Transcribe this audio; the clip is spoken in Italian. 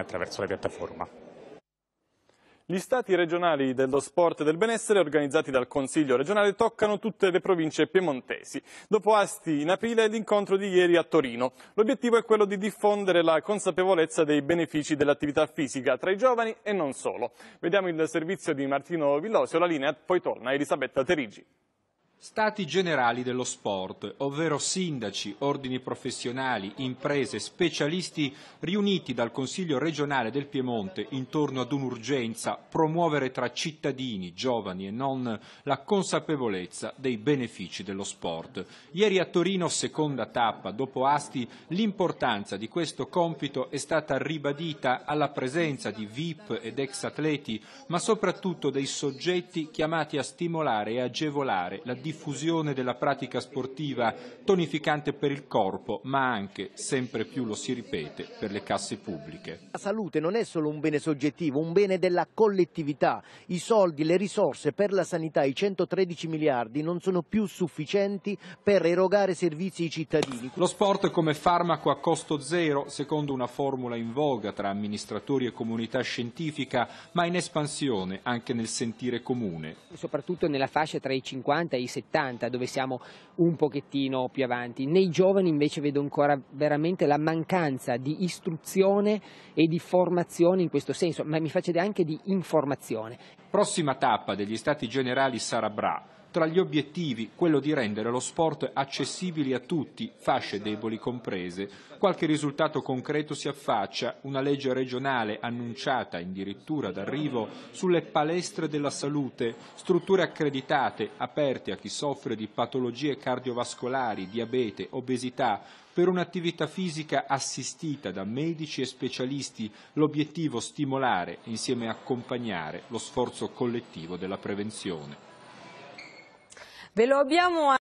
attraverso la piattaforma. Gli stati regionali dello sport e del benessere organizzati dal Consiglio regionale toccano tutte le province piemontesi. Dopo Asti in aprile l'incontro di ieri a Torino. L'obiettivo è quello di diffondere la consapevolezza dei benefici dell'attività fisica tra i giovani e non solo. Vediamo il servizio di Martino Villosio, la linea poi torna Elisabetta Terigi. Stati generali dello sport, ovvero sindaci, ordini professionali, imprese, specialisti riuniti dal Consiglio regionale del Piemonte intorno ad un'urgenza, promuovere tra cittadini, giovani e non la consapevolezza dei benefici dello sport. Ieri a Torino, seconda tappa, dopo Asti, l'importanza di questo compito è stata ribadita alla presenza di VIP ed ex atleti, ma soprattutto dei soggetti chiamati a stimolare e agevolare la diffusione della pratica sportiva, tonificante per il corpo, ma anche, sempre più lo si ripete, per le casse pubbliche. La salute non è solo un bene soggettivo, un bene della collettività. I soldi, le risorse per la sanità, i 113 miliardi, non sono più sufficienti per erogare servizi ai cittadini. Lo sport come farmaco a costo zero, secondo una formula in voga tra amministratori e comunità scientifica, ma in espansione anche nel sentire comune. Soprattutto nella fascia tra i 50 e i 70 dove siamo un pochettino più avanti. Nei giovani invece vedo ancora veramente la mancanza di istruzione e di formazione in questo senso, ma mi faccio dire anche di informazione. Prossima tappa degli Stati Generali sarà Bra tra gli obiettivi, quello di rendere lo sport accessibile a tutti, fasce deboli comprese. Qualche risultato concreto si affaccia, una legge regionale annunciata addirittura d'arrivo sulle palestre della salute, strutture accreditate, aperte a chi soffre di patologie cardiovascolari, diabete, obesità, per un'attività fisica assistita da medici e specialisti, l'obiettivo stimolare insieme accompagnare lo sforzo collettivo della prevenzione. Ve lo abbiamo